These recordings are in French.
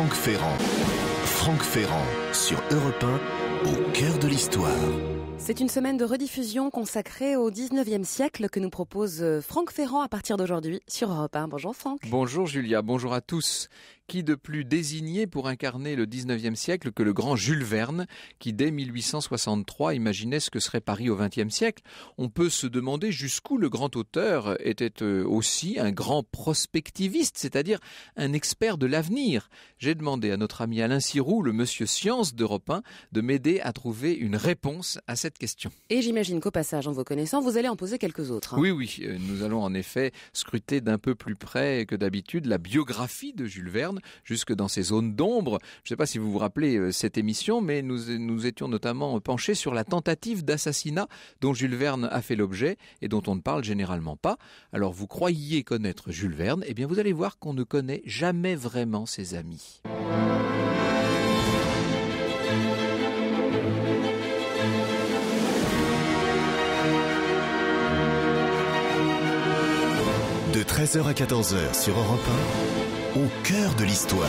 Franck Ferrand. Franck Ferrand sur Europe 1, au cœur de l'histoire. C'est une semaine de rediffusion consacrée au 19e siècle que nous propose euh, Franck Ferrand à partir d'aujourd'hui sur Europe 1. Bonjour Franck. Bonjour Julia, bonjour à tous. Qui de plus désigné pour incarner le 19e siècle que le grand Jules Verne, qui dès 1863 imaginait ce que serait Paris au 20e siècle On peut se demander jusqu'où le grand auteur était euh, aussi un grand prospectiviste, c'est-à-dire un expert de l'avenir. J'ai demandé à notre ami Alain Sirou, le monsieur science d'Europe 1, de m'aider à trouver une réponse à cette question. Et j'imagine qu'au passage, en vous connaissant, vous allez en poser quelques autres. Hein. Oui, oui, euh, nous allons en effet scruter d'un peu plus près que d'habitude la biographie de Jules Verne jusque dans ces zones d'ombre. Je ne sais pas si vous vous rappelez euh, cette émission, mais nous, nous étions notamment penchés sur la tentative d'assassinat dont Jules Verne a fait l'objet et dont on ne parle généralement pas. Alors vous croyez connaître Jules Verne, eh bien vous allez voir qu'on ne connaît jamais vraiment ses amis. De 13h à 14h sur Europe 1 au cœur de l'histoire.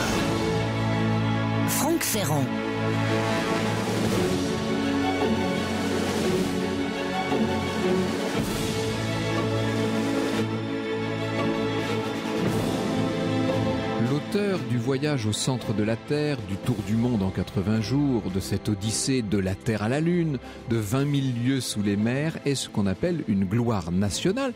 Franck Ferrand. L'auteur du voyage au centre de la Terre, du tour du monde en 80 jours, de cette odyssée de la Terre à la Lune, de 20 000 lieues sous les mers, est ce qu'on appelle une gloire nationale.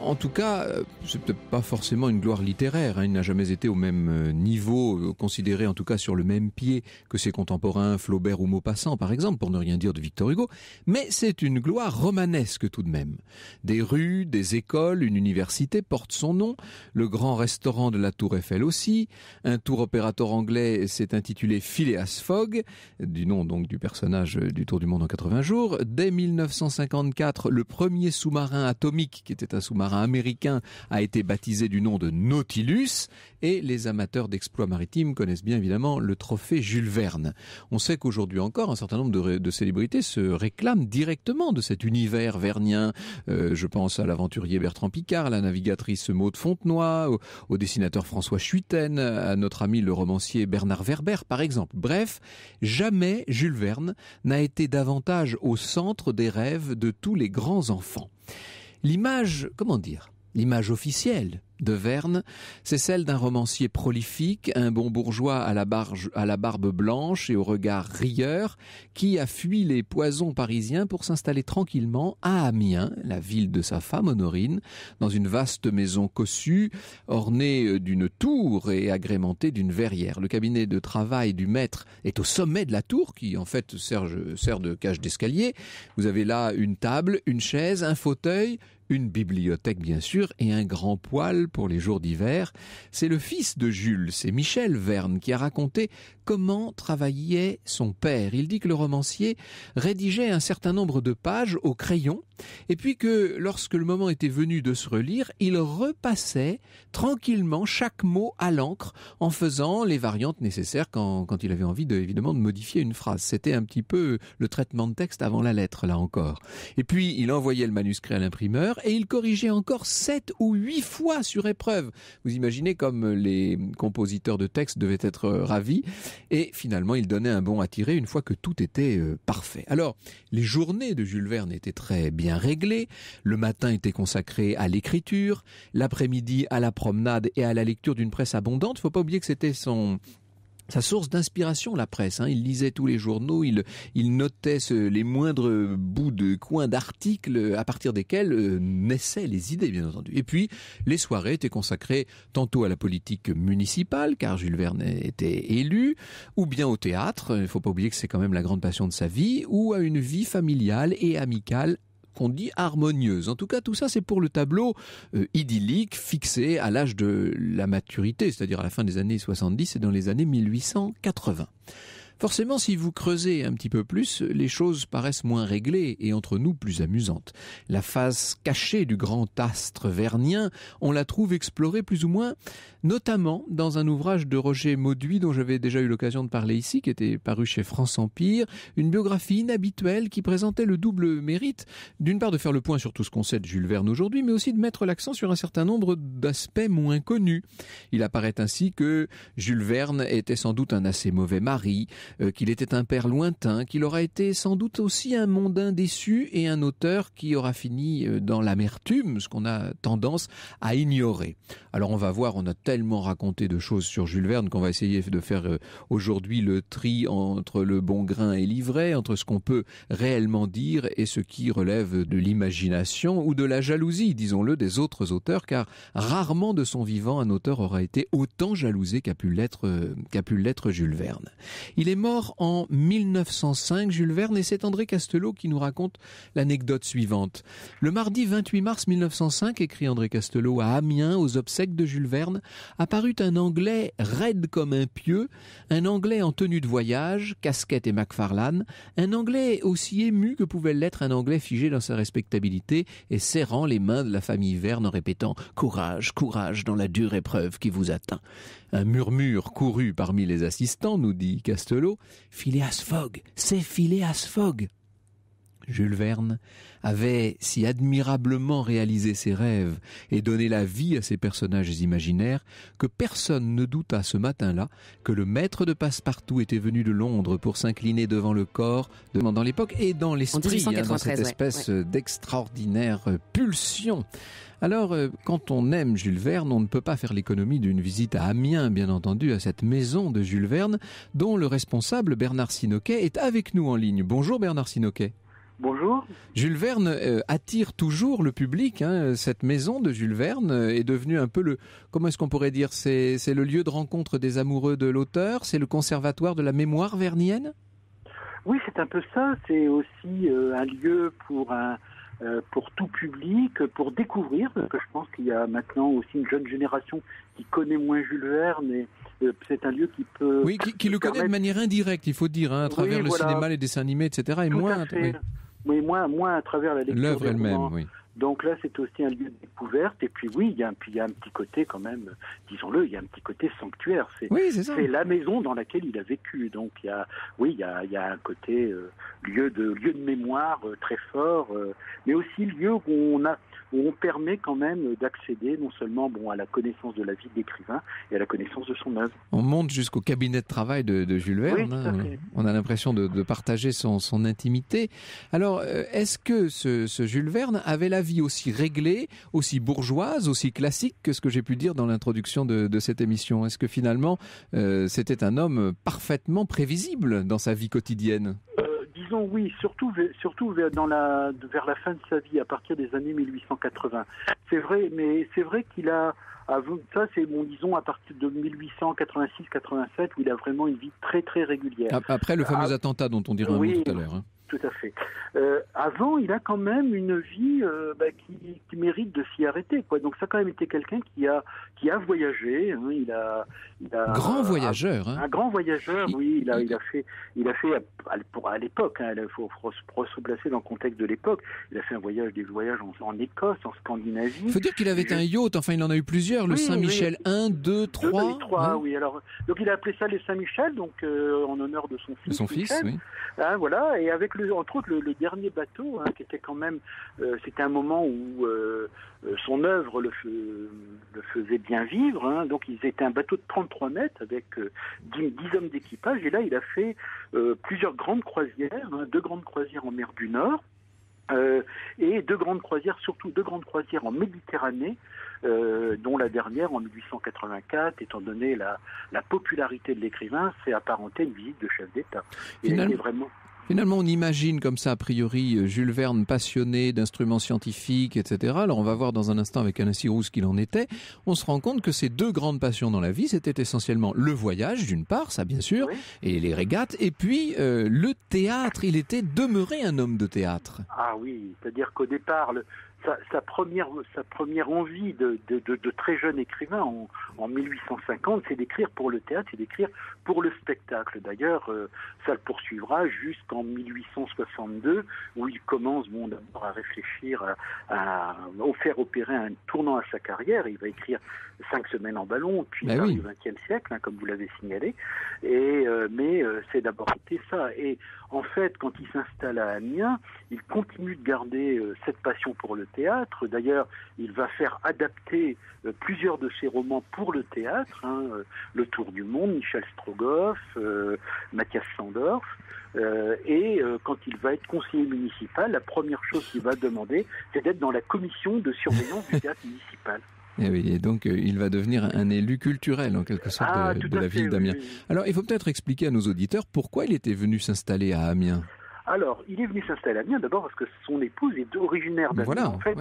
En tout cas, euh, c'est peut-être pas forcément une gloire littéraire. Hein. Il n'a jamais été au même euh, niveau, euh, considéré en tout cas sur le même pied que ses contemporains Flaubert ou Maupassant, par exemple, pour ne rien dire de Victor Hugo. Mais c'est une gloire romanesque tout de même. Des rues, des écoles, une université portent son nom. Le grand restaurant de la Tour Eiffel aussi. Un tour opérateur anglais s'est intitulé Phileas Fogg, du nom donc du personnage du Tour du monde en 80 jours. Dès 1954, le premier sous-marin atomique, qui était un sous-marin un américain a été baptisé du nom de Nautilus et les amateurs d'exploits maritimes connaissent bien évidemment le trophée Jules Verne. On sait qu'aujourd'hui encore, un certain nombre de, célébrités se réclament directement de cet univers vernien. Euh, je pense à l'aventurier Bertrand Picard, à la navigatrice Maude Fontenoy, au, dessinateur François Chuiten, à notre ami le romancier Bernard Werber, par exemple. Bref, jamais Jules Verne n'a été davantage au centre des rêves de tous les grands enfants l'image, comment dire, l'image officielle de Verne, c'est celle d'un romancier prolifique, un bon bourgeois à la, barbe blanche et au regard rieur, qui a fui les poisons parisiens pour s'installer tranquillement à Amiens, la ville de sa femme Honorine, dans une vaste maison cossue, ornée d'une tour et agrémentée d'une verrière. Le cabinet de travail du maître est au sommet de la tour, qui en fait sert de cage d'escalier. Vous avez là une table, une chaise, un fauteuil, une bibliothèque bien sûr et un grand poêle pour les jours d'hiver. C'est le fils de Jules, c'est Michel Verne qui a raconté comment travaillait son père. Il dit que le romancier rédigeait un certain nombre de pages au crayon et puis que lorsque le moment était venu de se relire, il repassait tranquillement chaque mot à l'encre en faisant les variantes nécessaires quand, quand il avait envie de, évidemment de modifier une phrase. C'était un petit peu le traitement de texte avant la lettre là encore. Et puis il envoyait le manuscrit à l'imprimeur et il corrigeait encore sept ou huit fois sur épreuve. Vous imaginez comme les compositeurs de textes devaient être euh, ravis. Et finalement, il donnait un bon à tirer une fois que tout était euh, parfait. Alors, les journées de Jules Verne étaient très bien réglées. Le matin était consacré à l'écriture, l'après-midi à la promenade et à la lecture d'une presse abondante. ne Faut pas oublier que c'était son sa source d'inspiration, la presse. Hein. Il lisait tous les journaux, il, notait les moindres bouts de coins d'articles à partir desquels euh, naissaient les idées, bien entendu. Et puis, les soirées étaient consacrées tantôt à la politique municipale, car Jules Verne était élu, ou bien au théâtre, il ne faut pas oublier que c'est quand même la grande passion de sa vie, ou à une vie familiale et amicale qu'on dit harmonieuse. En tout cas, tout ça, c'est pour le tableau euh, idyllique fixé à l'âge de la maturité, c'est-à-dire à la fin des années 70 et dans les années 1880. Forcément, si vous creusez un petit peu plus, les choses paraissent moins réglées et entre nous plus amusantes. La phase cachée du grand astre vernien, on la trouve explorée plus ou moins, notamment dans un ouvrage de Roger Mauduit dont j'avais déjà eu l'occasion de parler ici, qui était paru chez France Empire, une biographie inhabituelle qui présentait le double mérite, d'une part de faire le point sur tout ce qu'on sait de Jules Verne aujourd'hui, mais aussi de mettre l'accent sur un certain nombre d'aspects moins connus. Il apparaît ainsi que Jules Verne était sans doute un assez mauvais mari, euh, qu'il était un père lointain, qu'il aura été sans doute aussi un mondain déçu et un auteur qui aura fini euh, dans l'amertume, ce qu'on a tendance à ignorer. Alors on va voir, on a tellement raconté de choses sur Jules Verne qu'on va essayer de faire euh, aujourd'hui le tri entre le bon grain et l'ivraie, entre ce qu'on peut réellement dire et ce qui relève de l'imagination ou de la jalousie, disons-le, des autres auteurs, car rarement de son vivant un auteur aura été autant jalousé qu'a pu l'être qu'a Jules Verne. Il est mort en 1905, Jules Verne, et c'est André Castelot qui nous raconte l'anecdote suivante. Le mardi 28 mars 1905, écrit André Castelot à Amiens, aux obsèques de Jules Verne, apparut un Anglais raide comme un pieu, un Anglais en tenue de voyage, casquette et Macfarlane, un Anglais aussi ému que pouvait l'être un Anglais figé dans sa respectabilité et serrant les mains de la famille Verne en répétant « Courage, courage dans la dure épreuve qui vous atteint ». Un murmure courut parmi les assistants, nous dit Castelot. Phileas Fogg, c'est Phileas Fogg. Jules Verne avait si admirablement réalisé ses rêves et donné la vie à ses personnages imaginaires que personne ne douta ce matin-là que le maître de Passepartout était venu de Londres pour s'incliner devant le corps, demandant dans l'époque et dans l'esprit, hein, cette espèce d'extraordinaire pulsion alors, euh, quand on aime Jules Verne, on ne peut pas faire l'économie d'une visite à Amiens, bien entendu, à cette maison de Jules Verne, dont le responsable Bernard Sinoquet est avec nous en ligne. Bonjour Bernard Sinoquet. Bonjour. Jules Verne euh, attire toujours le public. Hein. Cette maison de Jules Verne euh, est devenue un peu le, comment est-ce qu'on pourrait dire, c'est le lieu de rencontre des amoureux de l'auteur, c'est le conservatoire de la mémoire vernienne. Oui, c'est un peu ça. C'est aussi un lieu pour un, euh, pour tout public, pour découvrir, parce que je pense qu'il y a maintenant aussi une jeune génération qui connaît moins Jules Verne, mais euh, c'est un lieu qui peut... Oui, qui, le connaît de manière indirecte, il faut dire, hein, à travers le cinéma, les dessins animés, etc., et moins... À moins, à travers la lecture. L'œuvre elle-même, oui. Donc là, c'est aussi un lieu de découverte. Et puis oui, il y a un, puis un petit côté quand même, disons-le, il y a un petit côté sanctuaire. C'est la maison dans laquelle il a vécu. Donc il y a, oui, il y a, un côté euh, lieu de lieu de mémoire euh, très fort, euh, mais aussi lieu où on a où on permet quand même d'accéder non seulement bon, à la connaissance de la vie de l'écrivain et à la connaissance de son œuvre. On monte jusqu'au cabinet de travail de, Jules Verne. Hein. On a l'impression de, partager son, intimité. Alors, euh, est-ce que ce, Jules Verne avait la vie aussi réglée, aussi bourgeoise, aussi classique que ce que j'ai pu dire dans l'introduction de, cette émission Est-ce que finalement, euh, c'était un homme parfaitement prévisible dans sa vie quotidienne euh, disons oui, surtout, surtout dans la, vers la fin de sa vie, à partir des années 1880. C'est vrai, mais c'est vrai qu'il a, ah, ça c'est bon, disons à partir de 1886-87 où il a vraiment une vie très très régulière. Après le fameux ah, attentat dont on dira un mot tout à l'heure. Hein tout à fait. Euh, avant, il a quand même une vie euh, bah, qui, mérite de s'y arrêter. Quoi. Donc ça quand même était quelqu'un qui a qui a voyagé. Un hein. il, a, grand voyageur. Hein. Un, grand voyageur, oui. Il a, il a fait il a fait pour à l'époque. Hein, il faut, se placer dans le contexte de l'époque. Il a fait un voyage des voyages en, en Écosse, en Scandinavie. Il faut dire qu'il avait un yacht. Enfin, il en a eu plusieurs. Le Saint-Michel 1, 2, 3. 2, 3 oui. Alors donc il a appelé ça le Saint-Michel, donc euh, en honneur de son fils. son fils, oui. voilà. Et avec entre autres le, dernier bateau, hein, qui était quand même, euh, c'était un moment où euh, euh, son œuvre le, le, faisait bien vivre. Hein. donc il était un bateau de 33 mètres avec 10, hommes d'équipage. Et là, il a fait plusieurs grandes croisières, hein, deux grandes croisières en mer du Nord. et deux grandes croisières, surtout deux grandes croisières en Méditerranée, dont la dernière en 1884, étant donné la, popularité de l'écrivain, c'est apparenté à une visite de chef d'État. Il est vraiment Finalement, on imagine comme ça, a priori, euh, Jules Verne passionné d'instruments scientifiques, etc. Alors on va voir dans un instant avec Alain Sirou qu'il en était. On se rend compte que ses deux grandes passions dans la vie, c'était essentiellement le voyage, d'une part, ça bien sûr, et les régates, et puis euh, le théâtre. Il était demeuré un homme de théâtre. Ah oui, c'est-à-dire qu'au départ, le, sa, première, sa première envie de, de, très jeune écrivain en, 1850, c'est d'écrire pour le théâtre, c'est d'écrire pour le spectacle. D'ailleurs, euh, ça le poursuivra jusqu'en 1862, où il commence bon, d'abord à réfléchir, à, faire opérer un tournant à sa carrière. Il va écrire Cinq semaines en ballon, puis bah le oui. XXe siècle, hein, comme vous l'avez signalé. Et, euh, mais euh, c'est d'abord été ça. Et en fait, quand il s'installe à Amiens, il continue de garder cette passion pour le théâtre théâtre. D'ailleurs, il va faire adapter euh, plusieurs de ses romans pour le théâtre, hein, euh, Le Tour du Monde, Michel Strogoff, Matthias euh, Mathias Sandorf. et quand il va être conseiller municipal, la première chose qu'il va demander, c'est d'être dans la commission de surveillance du théâtre municipal. Eh et donc il va devenir un élu culturel en quelque sorte ah, de, la ville d'Amiens. Alors il faut peut-être expliquer à nos auditeurs pourquoi il était venu s'installer à Amiens. Alors, il est venu s'installer à Amiens d'abord parce que son épouse est originaire d'Amiens. Voilà, en fait.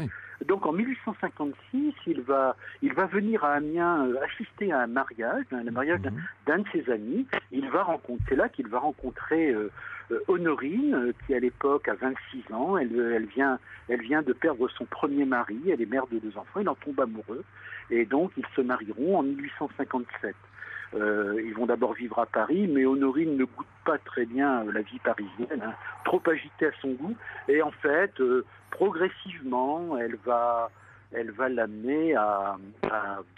Donc en 1856, il va, il va venir à Amiens euh, assister à un mariage, hein, le mariage mhm. d'un de ses amis. Il va rencontrer, c'est là qu'il va rencontrer euh, euh, Honorine, qui à l'époque a 26 ans. Elle, vient, elle vient de perdre son premier mari. Elle est mère de deux enfants. Il en tombe amoureux et donc ils se marieront en 1857. Euh, ils vont d'abord vivre à Paris, mais Honorine ne goûte pas très bien euh, la vie parisienne, hein. trop agitée à son goût. Et en fait, euh, progressivement, elle va, elle va l'amener à,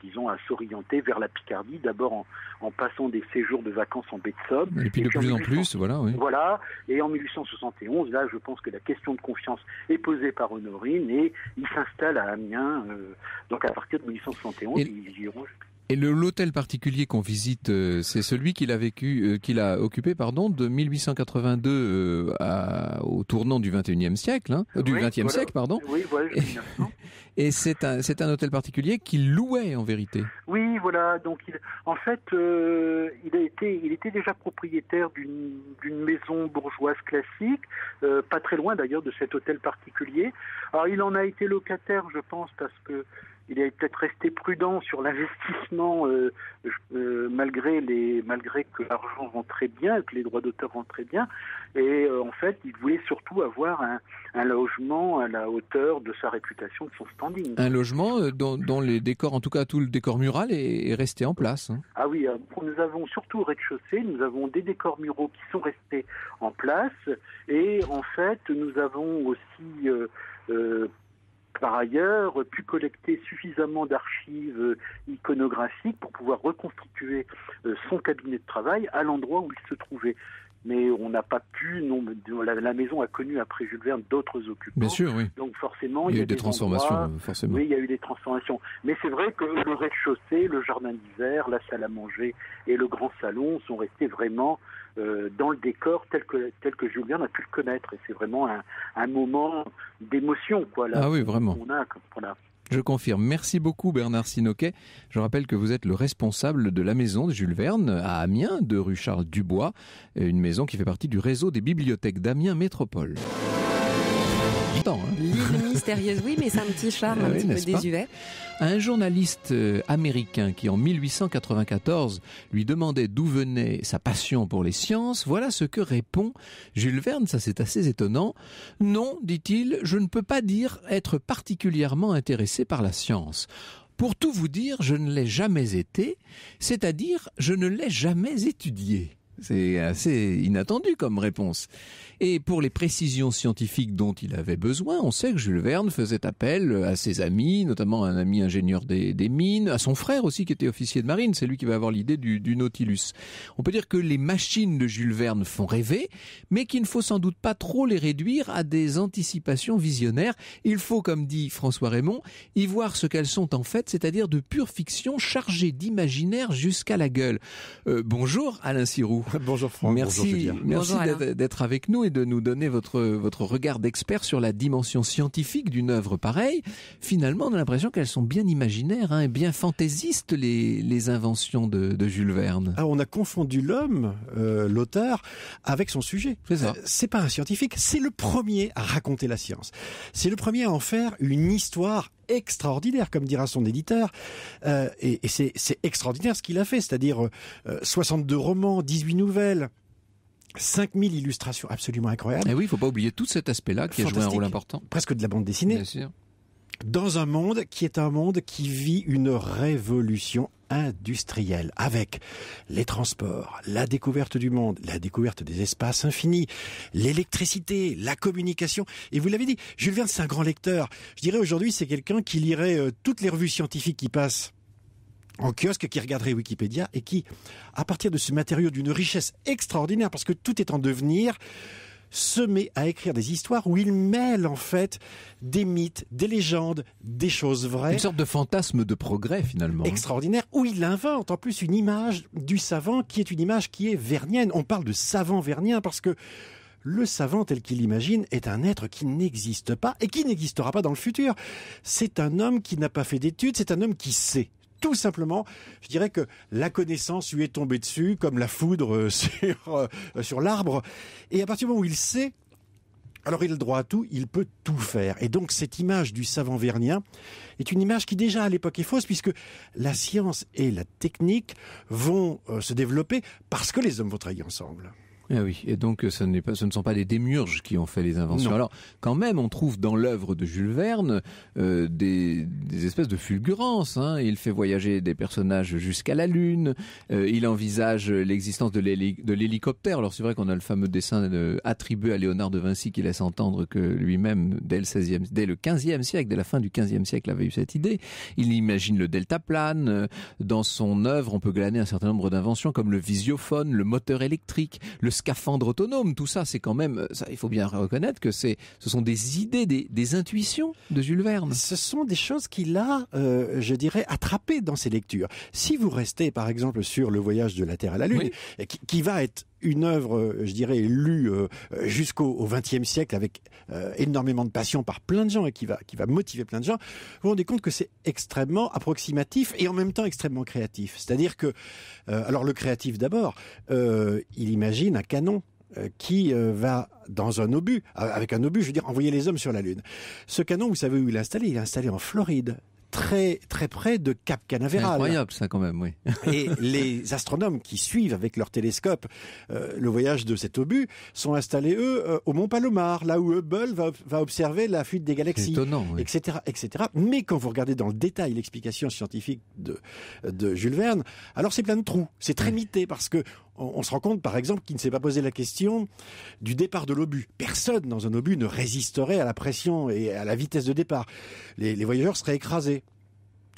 disons, à s'orienter vers la Picardie, d'abord en, en, passant des séjours de vacances en baie de Somme. Et puis de plus en, plus, voilà. Oui. Voilà. Et en 1871, là, je pense que la question de confiance est posée par Honorine et il s'installe à Amiens. Euh, donc à partir de 1871, ils ils iront et l'hôtel particulier qu'on visite, euh, c'est celui qu'il a vécu, euh, qu'il a occupé, pardon, de 1882 euh, à, au tournant du 21e siècle, hein, du 20e siècle, pardon. Et, c'est un, c'est un hôtel particulier qu'il louait en vérité. Oui, voilà. Donc, il, en fait, il a été, il était déjà propriétaire d'une, d'une maison bourgeoise classique, pas très loin d'ailleurs de cet hôtel particulier. Alors, il en a été locataire, je pense, parce que il est peut-être resté prudent sur l'investissement euh, euh, malgré malgré que l'argent très bien, que les droits d'auteur très bien. Et euh, en fait, il voulait surtout avoir un, logement à la hauteur de sa réputation, de son standing. Un logement dont, les décors, en tout cas tout le décor mural, est, resté en place. Hein. Ah oui, nous avons surtout au rez-de-chaussée, nous avons des décors muraux qui sont restés en place. Et en fait, nous avons aussi par ailleurs euh, pu collecter suffisamment d'archives euh, iconographiques pour pouvoir reconstituer euh, son cabinet de travail à l'endroit où il se trouvait mais on n'a pas pu. Non, la, maison a connu après Jules Verne d'autres occupants. Bien sûr, oui. Donc forcément, il y a, eu des, transformations. forcément. Oui, il y a eu des transformations. Mais c'est vrai que le rez-de-chaussée, le jardin d'hiver, la salle à manger et le grand salon sont restés vraiment euh, dans le décor tel que, tel que Julien a pu le connaître. Et c'est vraiment un, moment d'émotion. Quoi, là, ah oui, vraiment. Je confirme. Merci beaucoup Bernard Sinoquet. Je rappelle que vous êtes le responsable de la maison de Jules Verne à Amiens, de rue Charles Dubois, une maison qui fait partie du réseau des bibliothèques d'Amiens Métropole. Hein. L'île mystérieuse, oui, mais c'est un petit charme ah un petit peu désuet. Un journaliste euh, américain qui, en 1894, lui demandait d'où venait sa passion pour les sciences, voilà ce que répond Jules Verne, ça c'est assez étonnant. Non, dit-il, je ne peux pas dire être particulièrement intéressé par la science. Pour tout vous dire, je ne l'ai jamais été, c'est-à-dire je ne l'ai jamais étudié. C'est assez inattendu comme réponse. Et pour les précisions scientifiques dont il avait besoin, on sait que Jules Verne faisait appel à ses amis, notamment un ami ingénieur des, mines, à son frère aussi qui était officier de marine, c'est lui qui va avoir l'idée du, Nautilus. On peut dire que les machines de Jules Verne font rêver, mais qu'il ne faut sans doute pas trop les réduire à des anticipations visionnaires. Il faut, comme dit François Raymond, y voir ce qu'elles sont en fait, c'est-à-dire de pure fiction chargée d'imaginaire jusqu'à la gueule. Euh, bonjour Alain Sirou. Bonjour Franck. Merci, merci d'être avec nous et de nous donner votre, votre regard d'expert sur la dimension scientifique d'une œuvre pareille. Finalement, on a l'impression qu'elles sont bien imaginaires hein, et bien fantaisistes, les, les inventions de, Jules Verne. Alors, ah, on a confondu l'homme, euh, l'auteur, avec son sujet. Euh, c'est pas un scientifique, c'est le premier à raconter la science. C'est le premier à en faire une histoire extraordinaire, comme dira son éditeur. Euh, et, c'est extraordinaire ce qu'il a fait, c'est-à-dire 62 euh, euh, romans, 18 nouvelles. 5000 illustrations absolument incroyables. Et oui, il faut pas oublier tout cet aspect-là qui a joué un rôle important. Presque de la bande dessinée. Bien sûr dans un monde qui est un monde qui vit une révolution industrielle avec les transports, la découverte du monde, la découverte des espaces infinis, l'électricité, la communication. Et vous l'avez dit, Jules Verne, c'est un grand lecteur. Je dirais aujourd'hui, c'est quelqu'un qui lirait euh, toutes les revues scientifiques qui passent en kiosque, qui regarderait Wikipédia et qui, à partir de ce matériau d'une richesse extraordinaire, parce que tout est en devenir, se met à écrire des histoires où il mêle en fait des mythes, des légendes, des choses vraies. Une sorte de fantasme de progrès finalement. Hein. Extraordinaire, où il invente en plus une image du savant qui est une image qui est vernienne. On parle de savant vernien parce que le savant tel qu'il l'imagine est un être qui n'existe pas et qui n'existera pas dans le futur. C'est un homme qui n'a pas fait d'études, c'est un homme qui sait tout simplement, je dirais que la connaissance lui est tombée dessus, comme la foudre euh, euh, sur, l'arbre. Et à partir du moment où il sait, alors il a le droit à tout, il peut tout faire. Et donc cette image du savant vernien est une image qui déjà à l'époque est fausse puisque la science et la technique vont euh, se développer parce que les hommes vont travailler ensemble. Eh oui, et donc euh, ce, n'est pas, ce ne sont pas des démurges qui ont fait les inventions. Alors quand même, on trouve dans l'œuvre de Jules Verne euh, des, espèces de fulgurances. Hein. Il fait voyager des personnages jusqu'à la Lune, euh, il envisage l'existence de, l'hélicoptère. Alors c'est vrai qu'on a le fameux dessin attribué à Léonard de Vinci qui laisse entendre que lui-même, dès le, 16e, dès le 15e siècle, dès la fin du 15e siècle, avait eu cette idée. Il imagine le plane. Dans son œuvre, on peut glaner un certain nombre d'inventions comme le visiophone, le moteur électrique, le scaphandre autonome, tout ça, c'est quand même, euh, ça, il faut bien reconnaître que c'est, ce sont des idées, des, intuitions de Jules Verne. Ce sont des choses qu'il a, euh, je dirais, attrapées dans ses lectures. Si vous restez, par exemple, sur le voyage de la Terre à la Lune, qui va être une œuvre, euh, je dirais, lue euh, jusqu'au XXe siècle avec euh, énormément de passion par plein de gens et qui va, motiver plein de gens, vous vous rendez compte que c'est extrêmement approximatif et en même temps extrêmement créatif. C'est-à-dire que, alors le créatif d'abord, il imagine un canon qui va dans un obus, avec un obus, je veux dire, envoyer les hommes sur la Lune. Ce canon, vous savez où il est installé Il est installé en Floride très très près de Cap Canaveral. Incroyable ça quand même, oui. et les astronomes qui suivent avec leur télescope euh, le voyage de cet obus sont installés eux euh, au Mont Palomar, là où Hubble va, observer la fuite des galaxies, étonnant, oui. etc., etc. Mais quand vous regardez dans le détail l'explication scientifique de, de Jules Verne, alors c'est plein de trous, c'est très mité parce que on, se rend compte, par exemple, qu'il ne s'est pas posé la question du départ de l'obus. Personne dans un obus ne résisterait à la pression et à la vitesse de départ. Les, voyageurs seraient écrasés.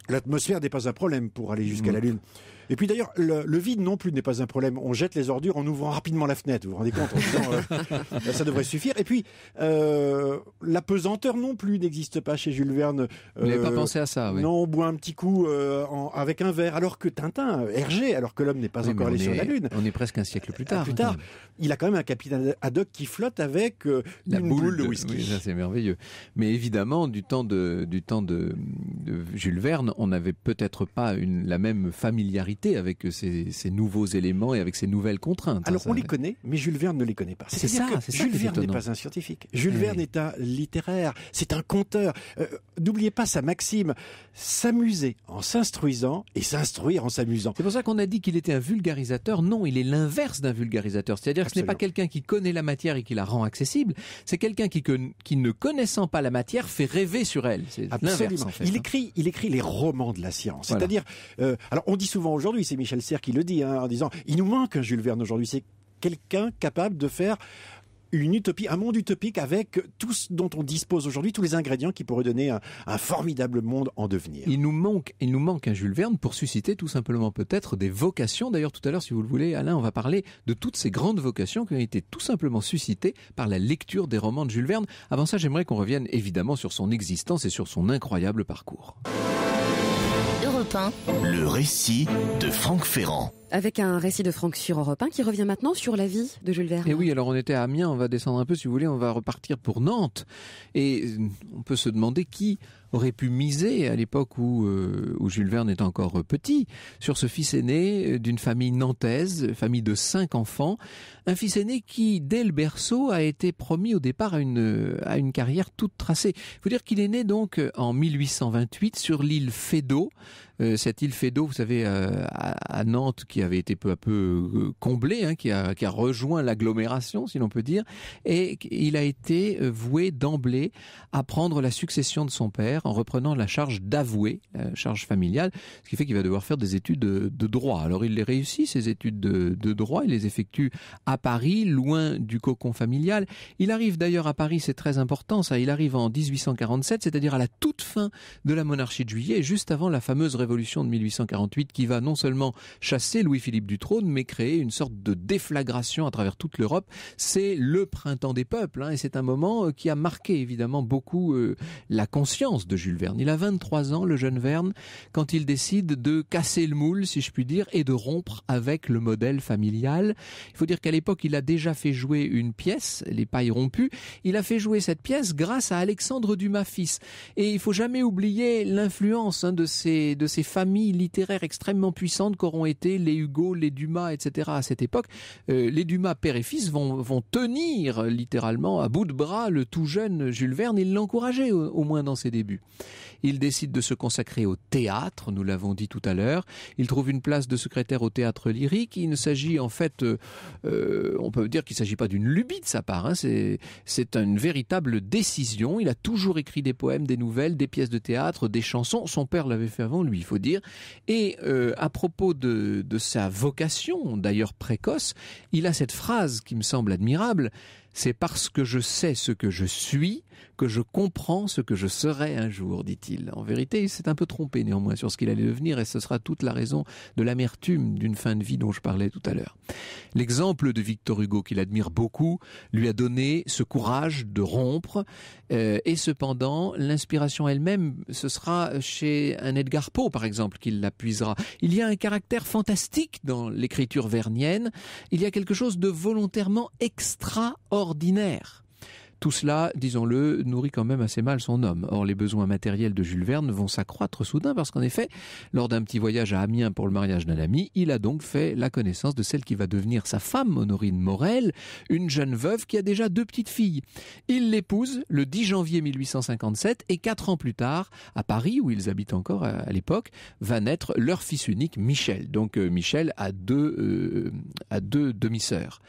L'atmosphère n'est pas un problème pour aller jusqu'à mm. la Lune. Et puis d'ailleurs, le, vide non plus n'est pas un problème. On jette les ordures en ouvrant rapidement la fenêtre. Vous vous rendez compte euh, Ça devrait suffire. Et puis, euh, la pesanteur non plus n'existe pas chez Jules Verne. Vous n'avez pas euh, pensé à ça, oui. Non, on boit un petit coup avec un verre. Alors que Tintin, Hergé, alors que l'homme n'est pas encore allé sur la Lune. On est presque un siècle plus tard. Plus hein, tard, il a quand même un capitaine ad hoc qui flotte avec la une boule, de, whisky. Ça c'est merveilleux. Mais évidemment, du temps de, du temps de, de Jules Verne, on n'avait peut-être pas la même familiarité avec euh, ces, nouveaux éléments et avec ces nouvelles contraintes. Hein, alors, on les connaît, mais Jules Verne ne les connaît pas. C'est ça, c'est Jules Verne n'est pas un scientifique. Eh Jules Verne est un littéraire, c'est un conteur. Euh, n'oubliez pas sa maxime, s'amuser en s'instruisant et s'instruire en s'amusant. C'est pour ça qu'on a dit qu'il était un vulgarisateur. Non, il est l'inverse d'un vulgarisateur. C'est-à-dire que ce n'est pas quelqu'un qui connaît la matière et qui la rend accessible. C'est quelqu'un qui, qui, ne connaissant pas la matière fait rêver sur elle. Absolument. il, hein. écrit, il écrit les romans de la science. C'est-à-dire, euh, alors on dit souvent aujourd'hui. C'est Michel Serre qui le dit hein, en disant il nous manque un Jules Verne aujourd'hui. C'est quelqu'un capable de faire une utopie, un monde utopique avec tout ce dont on dispose aujourd'hui, tous les ingrédients qui pourraient donner un, formidable monde en devenir. Il nous manque, il nous manque un Jules Verne pour susciter tout simplement peut-être des vocations. D'ailleurs, tout à l'heure, si vous le voulez, Alain, on va parler de toutes ces grandes vocations qui ont été tout simplement suscitées par la lecture des romans de Jules Verne. Avant ça, j'aimerais qu'on revienne évidemment sur son existence et sur son incroyable parcours. Le récit de Franck Ferrand. Avec un récit de Franck sur Europe 1 qui revient maintenant sur la vie de Jules Verne. Et eh oui, alors on était à Amiens, on va descendre un peu si vous voulez, on va repartir pour Nantes. Et euh, on peut se demander qui aurait pu miser à l'époque où, euh, Jules Verne est encore petit sur ce fils aîné euh, d'une famille nantaise, famille de cinq enfants, un fils aîné qui dès le berceau a été promis au départ à une à une carrière toute tracée. Il faut dire qu'il est né donc en 1828 sur l'île Fédot, euh, cette île Fédot, vous savez, euh, à, Nantes, qui avait été peu à peu euh, comblée, hein, qui, a, rejoint l'agglomération, si l'on peut dire, et il a été voué d'emblée à prendre la succession de son père en reprenant la charge d'avoué, charge familiale, ce qui fait qu'il va devoir faire des études de, droit. Alors il les réussit, ces études de, de droit, il les effectue à Paris, loin du cocon familial. Il arrive d'ailleurs à Paris, c'est très important ça, il arrive en 1847, c'est-à-dire à la toute fin de la monarchie de juillet, juste avant la fameuse révolution révolution de 1848 qui va non seulement chasser Louis-Philippe du trône, mais créer une sorte de déflagration à travers toute l'Europe. C'est le printemps des peuples, hein, et c'est un moment euh, qui a marqué évidemment beaucoup euh, la conscience de Jules Verne. Il a 23 ans, le jeune Verne, quand il décide de casser le moule, si je puis dire, et de rompre avec le modèle familial. Il faut dire qu'à l'époque, il a déjà fait jouer une pièce, Les pailles rompues. Il a fait jouer cette pièce grâce à Alexandre Dumas fils. Et il faut jamais oublier l'influence hein, de ces de ces familles littéraires extrêmement puissantes qu'auront été les Hugo, les Dumas, etc. à cette époque. Euh, les Dumas père et fils vont, tenir littéralement à bout de bras le tout jeune Jules Verne et l'encourager au, moins dans ses débuts. Il décide de se consacrer au théâtre, nous l'avons dit tout à l'heure. Il trouve une place de secrétaire au théâtre lyrique. Il ne s'agit en fait, euh, euh, on peut dire qu'il ne s'agit pas d'une lubie de sa part. Hein. c'est une véritable décision. Il a toujours écrit des poèmes, des nouvelles, des pièces de théâtre, des chansons. Son père l'avait fait avant lui il faut dire. Et euh, à propos de, de sa vocation, d'ailleurs précoce, il a cette phrase qui me semble admirable, c'est parce que je sais ce que je suis que je comprends ce que je serai un jour, dit-il. En vérité, il s'est un peu trompé néanmoins sur ce qu'il allait devenir et ce sera toute la raison de l'amertume d'une fin de vie dont je parlais tout à l'heure. L'exemple de Victor Hugo, qu'il admire beaucoup, lui a donné ce courage de rompre euh, et cependant, l'inspiration elle-même, ce sera chez un Edgar Poe par exemple qu'il l'appuisera. Il y a un caractère fantastique dans l'écriture vernienne, il y a quelque chose de volontairement extraordinaire. Tout cela, disons-le, nourrit quand même assez mal son homme. Or, les besoins matériels de Jules Verne vont s'accroître soudain parce qu'en effet, lors d'un petit voyage à Amiens pour le mariage d'un ami, il a donc fait la connaissance de celle qui va devenir sa femme, Honorine Morel, une jeune veuve qui a déjà deux petites filles. Il l'épouse le 10 janvier 1857 et quatre ans plus tard, à Paris, où ils habitent encore euh, à l'époque, va naître leur fils unique, Michel. Donc euh, Michel a deux, euh, a deux demi-sœurs.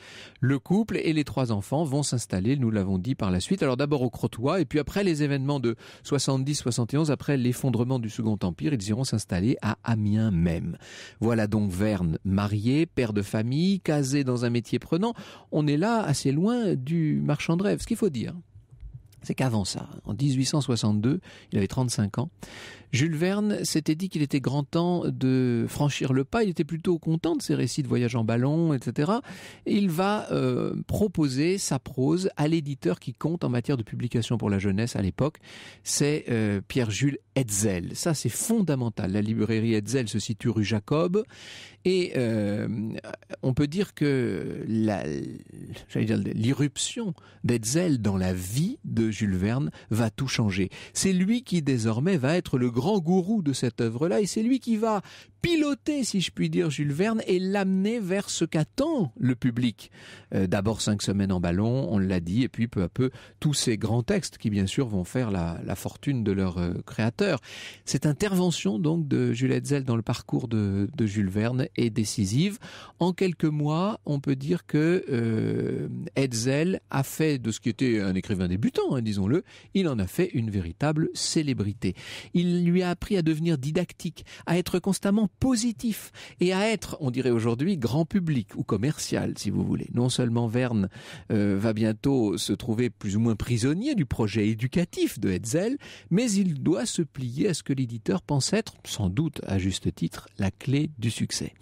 Le couple et les trois enfants vont s'installer, nous l'avons dit, par la suite. Alors d'abord au Crotoy, et puis après les événements de 70-71, après l'effondrement du Second Empire, ils iront s'installer à Amiens même. Voilà donc Verne, marié, père de famille, casé dans un métier prenant. On est là assez loin du marchand de rêve, ce qu'il faut dire. C'est qu'avant ça, en 1862, il avait 35 ans, Jules Verne s'était dit qu'il était grand temps de franchir le pas. Il était plutôt content de ses récits de voyage en ballon, etc. il va euh, proposer sa prose à l'éditeur qui compte en matière de publication pour la jeunesse à l'époque. C'est euh, Pierre-Jules Hetzel. Ça, c'est fondamental. La librairie Hetzel se situe rue Jacob. Et euh, on peut dire que l'irruption d'Hetzel dans la vie de Jules Verne va tout changer. C'est lui qui désormais va être le grand gourou de cette œuvre-là et c'est lui qui va piloter, si je puis dire, Jules Verne et l'amener vers ce qu'attend le public. Euh, d'abord cinq semaines en ballon, on l'a dit, et puis peu à peu tous ces grands textes qui bien sûr vont faire la, fortune de leur euh, créateur. Cette intervention donc de Jules Hetzel dans le parcours de, Jules Verne est décisive. En quelques mois, on peut dire que euh, Hetzel a fait de ce qui était un écrivain débutant, hein, disons-le, il en a fait une véritable célébrité. Il lui a appris à devenir didactique, à être constamment positif et à être, on dirait aujourd'hui, grand public ou commercial, si vous voulez. Non seulement Verne euh, va bientôt se trouver plus ou moins prisonnier du projet éducatif de Hetzel, mais il doit se plier à ce que l'éditeur pense être, sans doute à juste titre, la clé du succès.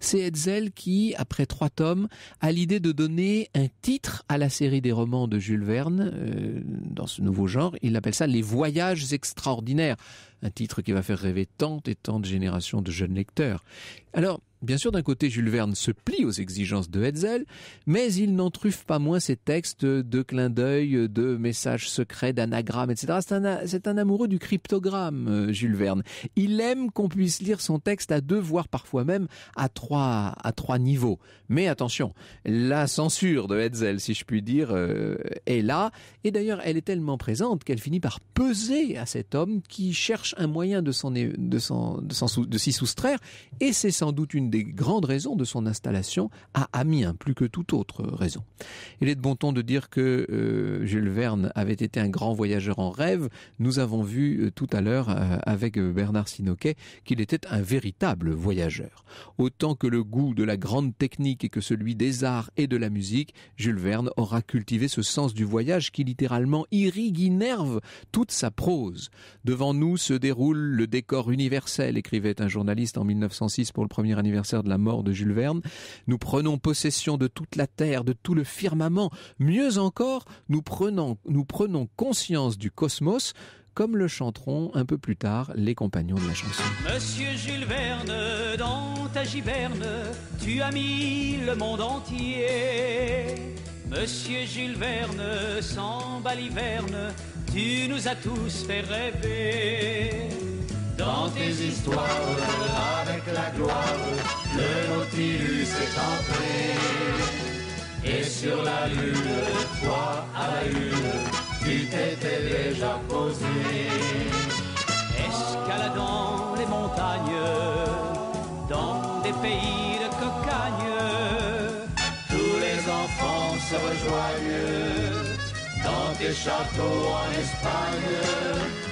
C'est Hetzel qui, après trois tomes, a l'idée de donner un titre à la série des romans de Jules Verne, euh, dans ce nouveau genre. Il appelle ça Les Voyages extraordinaires un titre qui va faire rêver tant et tant de générations de jeunes lecteurs. Alors, Bien sûr, d'un côté, Jules Verne se plie aux exigences de Hetzel, mais il n'en truffe pas moins ses textes de clins d'œil, de messages secrets, d'anagrammes, etc. C'est un, amoureux du cryptogramme, euh, Jules Verne. Il aime qu'on puisse lire son texte à deux, voire parfois même à trois, à trois niveaux. Mais attention, la censure de Hetzel, si je puis dire, euh, est là. Et d'ailleurs, elle est tellement présente qu'elle finit par peser à cet homme qui cherche un moyen de s'en, de de s'y soustraire. Et c'est sans doute une des grandes raisons de son installation à Amiens, plus que toute autre raison. Il est de bon ton de dire que euh, Jules Verne avait été un grand voyageur en rêve. Nous avons vu euh, tout à l'heure euh, avec Bernard Sinoquet qu'il était un véritable voyageur. Autant que le goût de la grande technique et que celui des arts et de la musique, Jules Verne aura cultivé ce sens du voyage qui littéralement irrigue, innerve toute sa prose. Devant nous se déroule le décor universel, écrivait un journaliste en 1906 pour le premier anniversaire de la mort de Jules Verne. Nous prenons possession de toute la terre, de tout le firmament. Mieux encore, nous prenons, nous prenons conscience du cosmos, comme le chanteront un peu plus tard les compagnons de la chanson. Monsieur Jules Verne, dans ta giberne, tu as mis le monde entier. Monsieur Jules Verne, sans baliverne, tu nous as tous fait rêver dans tes histoires avec la gloire. Le Nautilus est entré et sur la lune, toi à la lune, tu t'étais déjà posé. Escaladant les montagnes, dans des pays de cocagne, tous les enfants se rejoignent dans tes châteaux en Espagne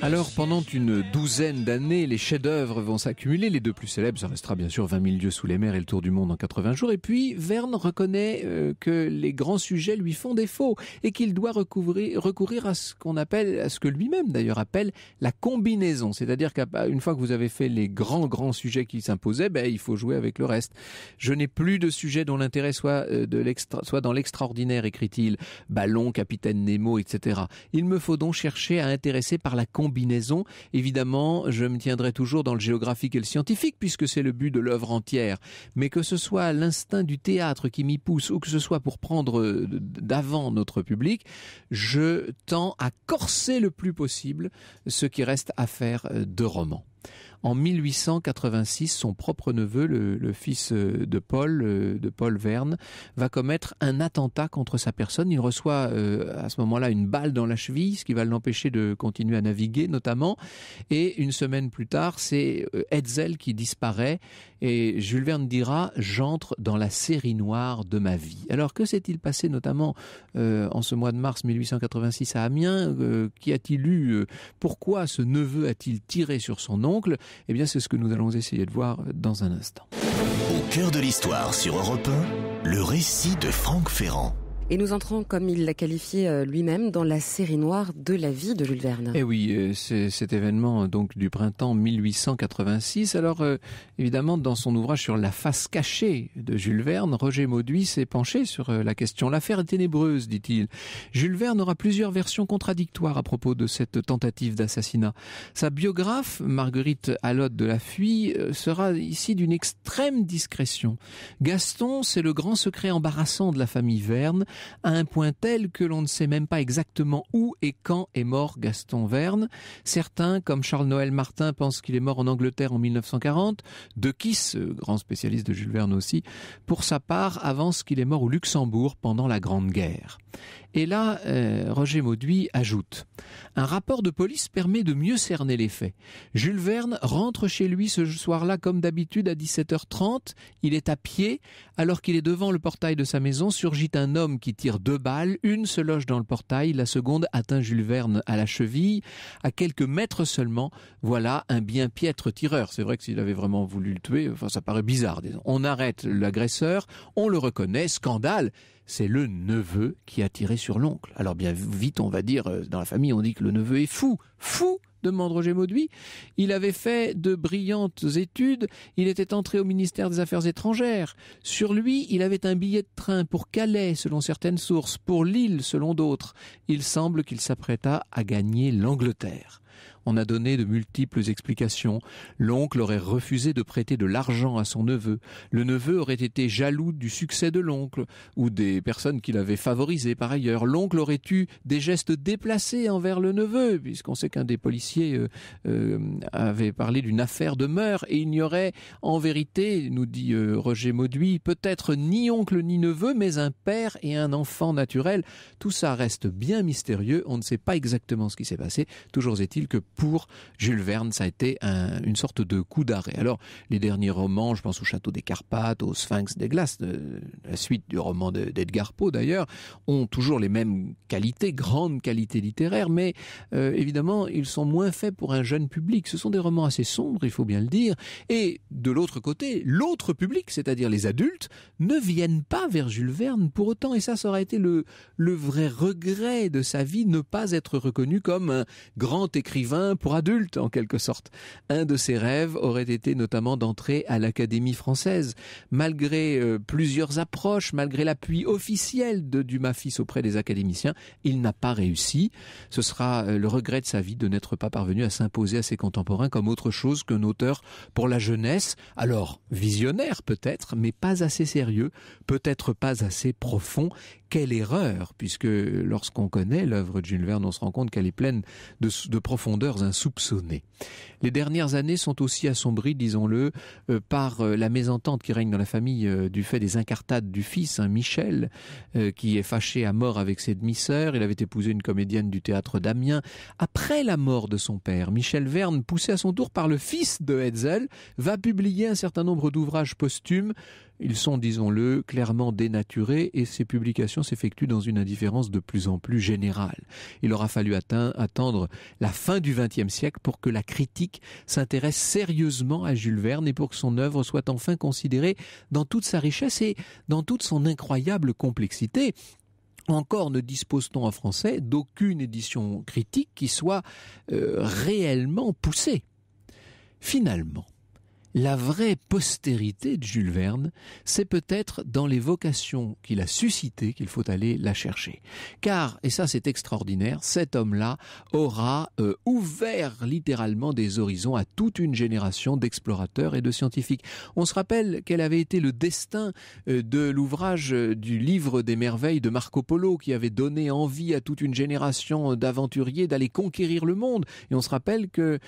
alors pendant une douzaine d'années, les chefs-d'œuvre vont s'accumuler. Les deux plus célèbres, ça restera bien sûr 20 000 lieux sous les mers et le tour du monde en 80 jours. Et puis Verne reconnaît euh, que les grands sujets lui font défaut et qu'il doit recouvrir, recourir à ce qu'on appelle, à ce que lui-même d'ailleurs appelle la combinaison. C'est-à-dire qu'une bah, fois que vous avez fait les grands grands sujets qui s'imposaient, ben, il faut jouer avec le reste. Je n'ai plus de sujets dont l'intérêt soit, euh, de l'extra, soit dans l'extraordinaire, écrit-il. Ballon, capitaine Nemo, etc. Il me faut donc chercher à intéresser par la combinaison combinaison Évidemment, je me tiendrai toujours dans le géographique et le scientifique, puisque c'est le but de l'œuvre entière. Mais que ce soit l'instinct du théâtre qui m'y pousse, ou que ce soit pour prendre euh, d'avant notre public, je tends à corser le plus possible ce qui reste à faire euh, de romans. En 1886, son propre neveu, le, fils euh, de Paul, euh, de Paul Verne, va commettre un attentat contre sa personne. Il reçoit euh, à ce moment-là une balle dans la cheville, ce qui va l'empêcher de continuer à naviguer notamment. Et une semaine plus tard, c'est Hetzel qui disparaît et Jules Verne dira « J'entre dans la série noire de ma vie ». Alors que s'est-il passé notamment en ce mois de mars 1886 à Amiens a-t-il eu Pourquoi ce neveu a-t-il tiré sur son oncle Eh bien, c'est ce que nous allons essayer de voir dans un instant. Au cœur de l'histoire sur Europe 1, le récit de Franck Ferrand. Et nous entrons, comme il l'a qualifié euh, lui-même, dans la série noire de la vie de Jules Verne. Eh oui, euh, c'est cet événement donc du printemps 1886. Alors euh, évidemment, dans son ouvrage sur la face cachée de Jules Verne, Roger Mauduit s'est penché sur la question. L'affaire est ténébreuse, dit-il. Jules Verne aura plusieurs versions contradictoires à propos de cette tentative d'assassinat. Sa biographe, Marguerite Allotte de la Fuy, sera ici d'une extrême discrétion. Gaston, c'est le grand secret embarrassant de la famille Verne à un point tel que l'on ne sait même pas exactement où et quand est mort Gaston Verne. Certains, comme Charles-Noël Martin, pensent qu'il est mort en Angleterre en 1940. De Kiss, euh, grand spécialiste de Jules Verne aussi, pour sa part, avance qu'il est mort au Luxembourg pendant la Grande Guerre. Et là, euh, Roger Mauduit ajoute Un rapport de police permet de mieux cerner les faits. Jules Verne rentre chez lui ce soir-là comme d'habitude à 17h30. Il est à pied. Alors qu'il est devant le portail de sa maison, surgit un homme qui tire deux balles. Une se loge dans le portail, la seconde atteint Jules Verne à la cheville. À quelques mètres seulement, voilà un bien piètre tireur. C'est vrai que s'il avait vraiment voulu le tuer, enfin, ça paraît bizarre. On arrête l'agresseur, on le reconnaît, scandale c'est le neveu qui a tiré sur l'oncle. Alors bien vite, on va dire, euh, dans la famille, on dit que le neveu est fou. Fou demande Roger Mauduit. Il avait fait de brillantes études. Il était entré au ministère des Affaires étrangères. Sur lui, il avait un billet de train pour Calais, selon certaines sources, pour Lille, selon d'autres. Il semble qu'il s'apprêta à gagner l'Angleterre. On a donné de multiples explications. L'oncle aurait refusé de prêter de l'argent à son neveu. Le neveu aurait été jaloux du succès de l'oncle ou des personnes qu'il avait favorisées par ailleurs. L'oncle aurait eu des gestes déplacés envers le neveu, puisqu'on sait qu'un des policiers euh, euh, avait parlé d'une affaire de mœurs et il n'y aurait en vérité, nous dit euh, Roger Mauduit, peut-être ni oncle ni neveu, mais un père et un enfant naturel. Tout ça reste bien mystérieux. On ne sait pas exactement ce qui s'est passé. Toujours est-il que pour Jules Verne, ça a été une sorte de coup d'arrêt. Alors, les derniers romans, je pense au Château des Carpates, au Sphinx des Glaces, de, la suite du roman d'Edgar Poe d'ailleurs, ont toujours les mêmes qualités, grandes qualités littéraires, mais évidemment, ils sont moins moins fait pour un jeune public. Ce sont des romans assez sombres, il faut bien le dire. Et de l'autre côté, l'autre public, c'est-à-dire les adultes, ne viennent pas vers Jules Verne pour autant. Et ça, ça aurait été le, le vrai regret de sa vie, ne pas être reconnu comme un grand écrivain pour adultes, en quelque sorte. Un de ses rêves aurait été notamment d'entrer à l'Académie française. Malgré euh, plusieurs approches, malgré l'appui officiel de Dumas-Fils auprès des académiciens, il n'a pas réussi. Ce sera euh, le regret de sa vie de n'être pas parvenu à s'imposer à ses contemporains comme autre chose qu'un auteur pour la jeunesse, alors visionnaire peut-être, mais pas assez sérieux, peut-être pas assez profond. Quelle erreur, puisque lorsqu'on connaît l'œuvre de Jules Verne, on se rend compte qu'elle est pleine de, profondeurs insoupçonnées. Les dernières années sont aussi assombries, disons-le, euh, par euh, la mésentente qui règne dans la famille euh, du fait des incartades du fils, hein, Michel, qui est fâché à mort avec ses demi-sœurs. Il avait épousé une comédienne du théâtre d'Amiens. Après la mort de son père. Michel Verne, poussé à son tour par le fils de Hetzel, va publier un certain nombre d'ouvrages posthumes. Ils sont, disons-le, clairement dénaturés et ces publications s'effectuent dans une indifférence de plus en plus générale. Il aura fallu attendre la fin du XXe siècle pour que la critique s'intéresse sérieusement à Jules Verne et pour que son œuvre soit enfin considérée dans toute sa richesse et dans toute son incroyable complexité encore ne dispose-t-on en français d'aucune édition critique qui soit euh, réellement poussée. Finalement, la vraie postérité de Jules Verne, c'est peut-être dans les vocations qu'il a suscitées qu'il faut aller la chercher. Car, et ça c'est extraordinaire, cet homme-là aura euh, ouvert littéralement des horizons à toute une génération d'explorateurs et de scientifiques. On se rappelle quel avait été le destin euh, de l'ouvrage euh, du livre des merveilles de Marco Polo qui avait donné envie à toute une génération d'aventuriers d'aller conquérir le monde. Et on se rappelle que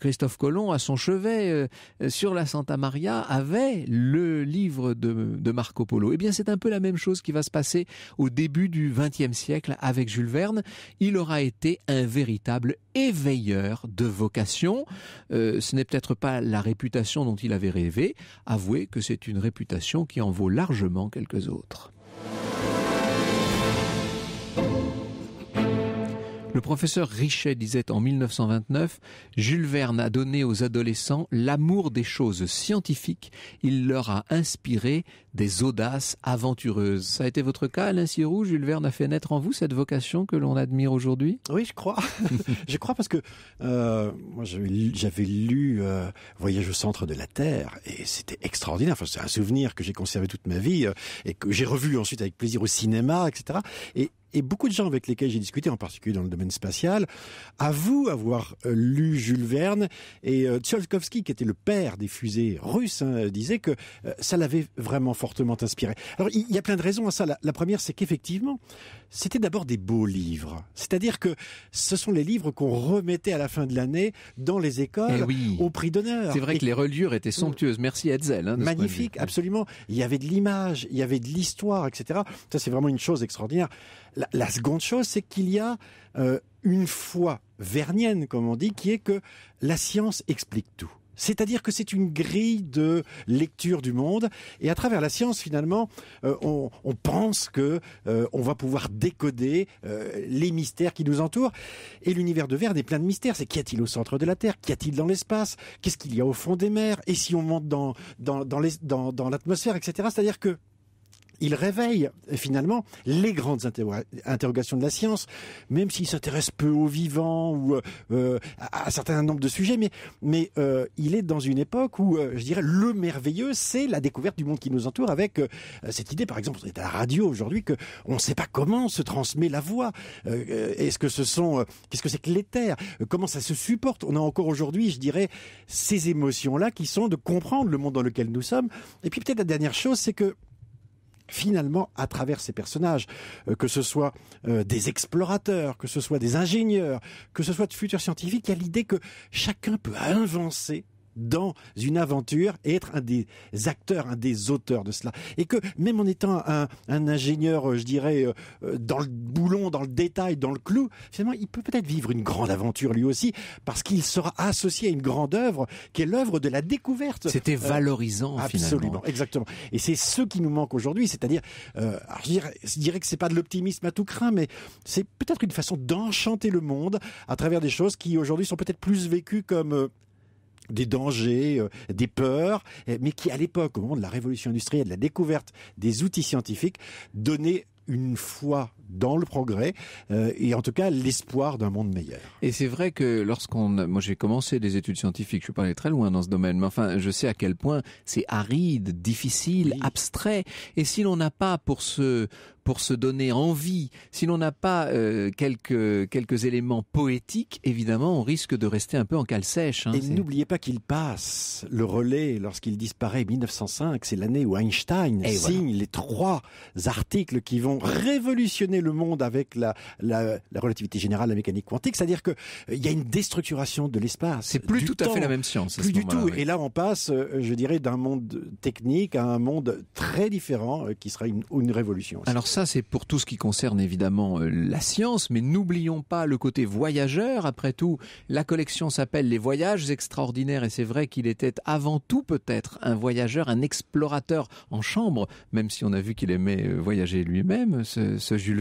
Christophe Colomb, à son chevet, sur la Santa Maria avait le livre de, Marco Polo. Eh bien, c'est un peu la même chose qui va se passer au début du XXe siècle avec Jules Verne. Il aura été un véritable éveilleur de vocation. Euh, ce n'est peut-être pas la réputation dont il avait rêvé. Avouez que c'est une réputation qui en vaut largement quelques autres. professeur Richet disait en 1929, Jules Verne a donné aux adolescents l'amour des choses scientifiques, il leur a inspiré des audaces aventureuses. Ça a été votre cas, Alain Sirou Jules Verne a fait naître en vous cette vocation que l'on admire aujourd'hui Oui, je crois. je crois parce que euh, j'avais lu euh, Voyage au centre de la Terre et c'était extraordinaire. c'est un souvenir que j'ai conservé toute ma vie euh, et que j'ai revu ensuite avec plaisir au cinéma, etc. Et et beaucoup de gens avec lesquels j'ai discuté, en particulier dans le domaine spatial, avouent avoir euh, lu Jules Verne. Et euh, Tsiolkovsky, qui était le père des fusées russes, hein, disait que euh, ça l'avait vraiment fortement inspiré. Alors, il y a plein de raisons à ça. la première, c'est qu'effectivement, c'était d'abord des beaux livres. C'est-à-dire que ce sont les livres qu'on remettait à la fin de l'année dans les écoles eh au prix d'honneur. C'est vrai que les reliures étaient somptueuses. Merci Edsel. Hein, magnifique, absolument. Il y avait de l'image, il y avait de l'histoire, etc. Ça, c'est vraiment une chose extraordinaire. La, seconde chose, c'est qu'il y a euh, une foi vernienne, comme on dit, qui est que la science explique tout. C'est-à-dire que c'est une grille de lecture du monde, et à travers la science, finalement, euh, on, pense que euh, on va pouvoir décoder euh, les mystères qui nous entourent. Et l'univers de Verne est plein de mystères. C'est qu'y a-t-il au centre de la Terre Qu'y a-t-il dans l'espace Qu'est-ce qu'il y a au fond des mers Et si on monte dans l'atmosphère, etc. C'est-à-dire que il réveille finalement les grandes interrogations de la science, même s'il s'intéresse peu aux vivants ou euh, euh, à, un certain nombre de sujets, mais, euh, il est dans une époque où, je dirais, le merveilleux, c'est la découverte du monde qui nous entoure, avec cette idée, par exemple, est à la radio aujourd'hui, qu'on ne sait pas comment se transmet la voix. Est-ce que ce sont... Qu'est-ce que c'est que l'éther Comment ça se supporte On a encore aujourd'hui, je dirais, ces émotions-là qui sont de comprendre le monde dans lequel nous sommes. Et puis peut-être la dernière chose, c'est que finalement à travers ces personnages, euh, que ce soit euh, des explorateurs, que ce soit des ingénieurs, que ce soit de futurs scientifiques, il y a l'idée que chacun peut avancer dans une aventure et être un des acteurs, un des auteurs de cela. Et que même en étant un, ingénieur, euh, je dirais, euh, euh, dans le boulon, dans le détail, dans le clou, finalement, il peut peut-être vivre une grande aventure lui aussi, parce qu'il sera associé à une grande œuvre qui est l'œuvre de la découverte. C'était valorisant, Absolument, exactement. Et c'est ce qui nous manque aujourd'hui, c'est-à-dire, je, dirais, que dirais que c'est pas de l'optimisme à tout craint, mais c'est peut-être une façon d'enchanter le monde à travers des choses qui aujourd'hui sont peut-être plus vécues comme des dangers, euh, des peurs, eh, mais qui à l'époque, au moment de la révolution industrielle, de la découverte des outils scientifiques, donnaient une foi dans le progrès euh, et en tout cas l'espoir d'un monde meilleur. Et c'est vrai que lorsqu'on, moi j'ai commencé des études scientifiques, je suis allé très loin dans ce domaine, mais enfin je sais à quel point c'est aride, difficile, abstrait. Et si l'on n'a pas pour se pour se donner envie, si l'on n'a pas euh, quelques quelques éléments poétiques, évidemment on risque de rester un peu en cale sèche. Hein, et n'oubliez pas qu'il passe le relais lorsqu'il disparaît 1905, c'est l'année où Einstein signe les trois articles qui vont révolutionner le monde avec la, la, relativité générale, la mécanique quantique. C'est-à-dire que euh, il y a une déstructuration de l'espace. C'est plus tout à fait la même science. Plus du tout. Et là, on passe, euh, je dirais, d'un monde technique à un monde très différent euh, qui sera une, une révolution. Alors ça, c'est pour tout ce qui concerne évidemment la science, mais n'oublions pas le côté voyageur. Après tout, la collection s'appelle Les Voyages extraordinaires et c'est vrai qu'il était avant tout peut-être un voyageur, un explorateur en chambre, même si on a vu qu'il aimait voyager lui-même, ce, ce Jules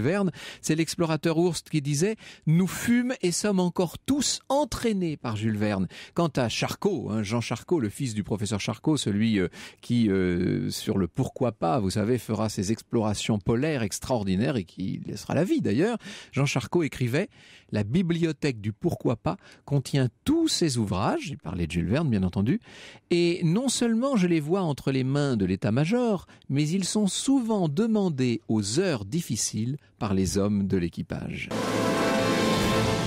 c'est l'explorateur Ourst qui disait « Nous fûmes et sommes encore tous entraînés par Jules Verne ». Quant à Charcot, hein, Jean Charcot, le fils du professeur Charcot, celui euh, qui, euh, sur le « pourquoi pas », vous savez, fera ses explorations polaires extraordinaires et qui laissera la vie d'ailleurs, Jean Charcot écrivait « La bibliothèque du pourquoi pas contient tous ses ouvrages », il parlait de Jules Verne bien entendu, « et non seulement je les vois entre les mains de l'état-major, mais ils sont souvent demandés aux heures difficiles par les hommes de l'équipage.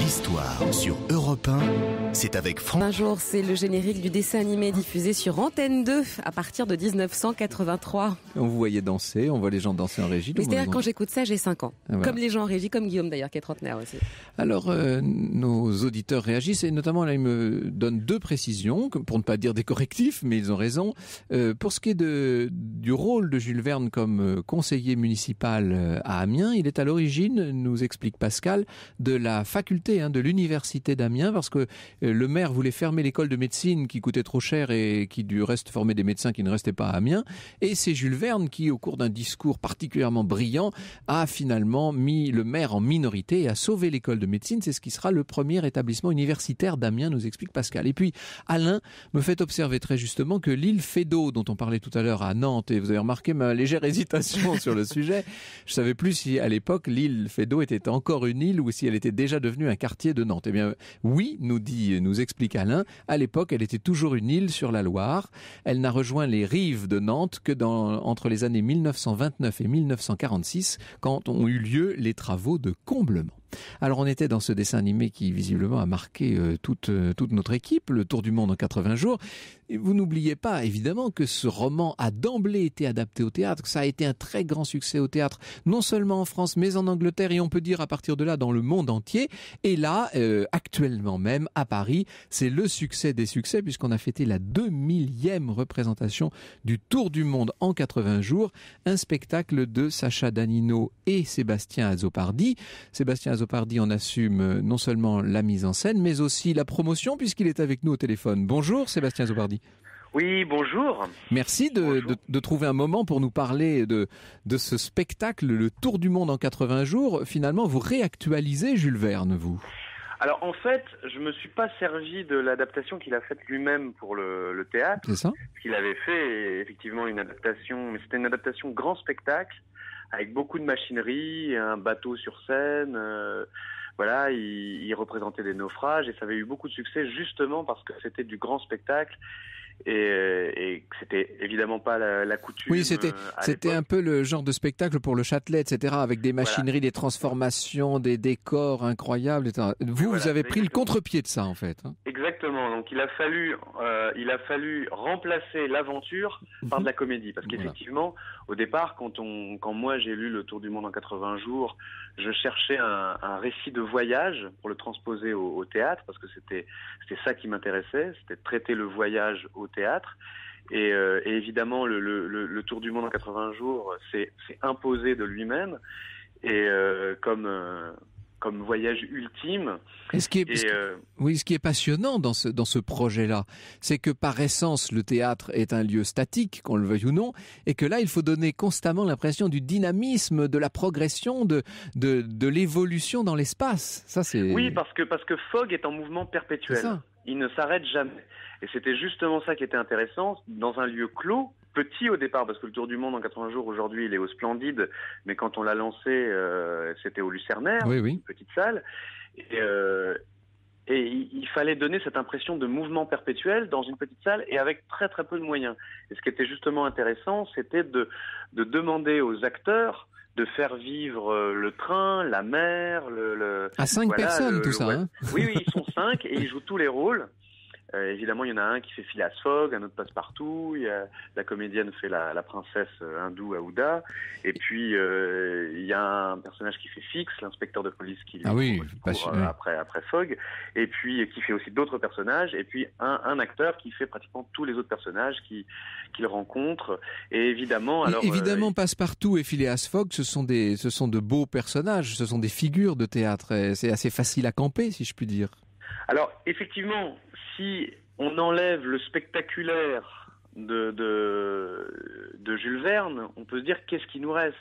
Histoire sur Europe 1, c'est avec Franck. Un jour, c'est le générique du dessin animé diffusé sur Antenne 2 à partir de 1983. On vous voyait danser, on voit les gens danser en régie. C'est-à-dire quand j'écoute ça, j'ai 5 ans. Ah, comme les gens en régie, comme Guillaume d'ailleurs qui est trentenaire aussi. Alors, euh, nos auditeurs réagissent et notamment là, ils me donnent deux précisions, pour ne pas dire des correctifs, mais ils ont raison. Euh, pour ce qui est de, du rôle de Jules Verne comme euh, conseiller municipal à Amiens, il est à l'origine, nous explique Pascal, de la faculté Hein, de l'université d'Amiens, parce que euh, le maire voulait fermer l'école de médecine qui coûtait trop cher et qui du reste formait des médecins qui ne restaient pas à Amiens. Et c'est Jules Verne qui, au cours d'un discours particulièrement brillant, a finalement mis le maire en minorité et a sauvé l'école de médecine. C'est ce qui sera le premier établissement universitaire d'Amiens, nous explique Pascal. Et puis, Alain me fait observer très justement que l'île Fédot, dont on parlait tout à l'heure à Nantes, et vous avez remarqué ma légère hésitation sur le sujet, je savais plus si à l'époque l'île Fédot était encore une île ou si elle était déjà devenue un de Nantes. Eh bien, oui, nous dit, nous explique Alain, à l'époque, elle était toujours une île sur la Loire. Elle n'a rejoint les rives de Nantes que dans, entre les années 1929 et 1946, quand ont eu lieu les travaux de comblement. Alors on était dans ce dessin animé qui visiblement a marqué euh, toute, euh, toute notre équipe, le Tour du Monde en 80 jours. Et vous n'oubliez pas évidemment que ce roman a d'emblée été adapté au théâtre, que ça a été un très grand succès au théâtre, non seulement en France mais en Angleterre et on peut dire à partir de là dans le monde entier. Et là, euh, actuellement même à Paris, c'est le succès des succès puisqu'on a fêté la 2000e représentation du Tour du Monde en 80 jours, un spectacle de Sacha Danino et Sébastien Azopardi. Sébastien Zopardi en assume euh, non seulement la mise en scène, mais aussi la promotion, puisqu'il est avec nous au téléphone. Bonjour Sébastien Zopardi. Oui, bonjour. Merci de, trouver un moment pour nous parler de, ce spectacle, Le Tour du Monde en 80 jours. Finalement, vous réactualisez Jules Verne, vous alors en fait, je ne me suis pas servi de l'adaptation qu'il a faite lui-même pour le, le théâtre. C'est ça. Qu'il avait fait effectivement une adaptation, mais c'était une adaptation grand spectacle avec beaucoup de machinerie, un bateau sur scène. Euh, voilà, il, représentait des naufrages et ça avait eu beaucoup de succès justement parce que c'était du grand spectacle et, euh, que c'était évidemment pas la, coutume. Oui, c'était euh, c'était un peu le genre de spectacle pour le Châtelet, etc. Avec des machineries, des transformations, des décors incroyables. Vous, vous avez pris le contre-pied de ça en fait. Hein. Exactement. Donc il a fallu il a fallu remplacer l'aventure par de la comédie parce qu'effectivement au départ, quand, on, quand moi j'ai lu Le Tour du Monde en 80 jours, je cherchais un, un récit de voyage pour le transposer au, au théâtre, parce que c'était ça qui m'intéressait, c'était traiter le voyage au théâtre. Et, euh, et évidemment, le, le, le, Tour du Monde en 80 jours, c'est imposé de lui-même. Et euh, comme... Euh, comme voyage ultime. qui euh, oui, ce qui est passionnant dans ce, dans ce projet-là, c'est que par essence, le théâtre est un lieu statique, qu'on le veuille ou non, et que là, il faut donner constamment l'impression du dynamisme, de la progression, de, de, l'évolution dans l'espace. Ça, c'est. Oui, parce que, parce que Fogg est en mouvement perpétuel. Il ne s'arrête jamais. Et c'était justement ça qui était intéressant. Dans un lieu clos, petit au départ parce que le Tour du Monde en 80 jours aujourd'hui il est au Splendide, mais quand on l'a lancé euh, c'était au Lucernaire, une petite salle. Et, euh, il fallait donner cette impression de mouvement perpétuel dans une petite salle et avec très très peu de moyens. Et ce qui était justement intéressant, c'était de, de demander aux acteurs de faire vivre euh, le train, la mer, le... à cinq personnes tout ça. Hein. oui, oui, ils sont cinq et ils jouent tous les rôles. Euh, évidemment, il y en a un qui fait Phileas Fogg, un autre passe-partout, il la comédienne fait la, princesse euh, hindoue Aouda, et puis euh, il y a un personnage qui fait Fix, l'inspecteur de police qui ah oui, après, Fogg, et puis qui fait aussi d'autres personnages, et puis un, acteur qui fait pratiquement tous les autres personnages qu'il rencontre, et évidemment... Alors, et évidemment, passe-partout et Phileas Fogg, ce sont, des, ce sont de beaux personnages, ce sont des figures de théâtre, c'est assez facile à camper, si je puis dire. Alors effectivement, si on enlève le spectaculaire de, de, Jules Verne, on peut se dire qu'est-ce qui nous reste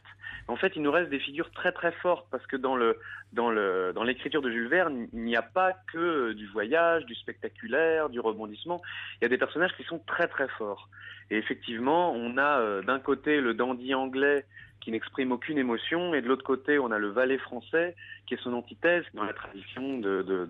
En fait, il nous reste des figures très très fortes parce que dans le dans le dans l'écriture de Jules Verne, il n'y a pas que du voyage, du spectaculaire, du rebondissement. Il y a des personnages qui sont très très forts. Et effectivement, on a euh, d'un côté le dandy anglais qui n'exprime aucune émotion, et de l'autre côté, on a le valet français, qui est son antithèse dans la tradition de, de,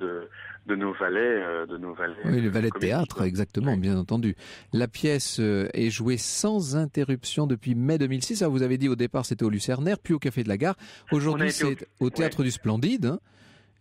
de, nos valets. de nos valets euh, oui, le valet de théâtre, exactement, bien entendu. La pièce euh, est jouée sans interruption depuis mai 2006. ça vous avez dit au départ, c'était au Lucernaire, puis au Café de la Gare. Aujourd'hui, c'est au... Théâtre du Splendide. Hein.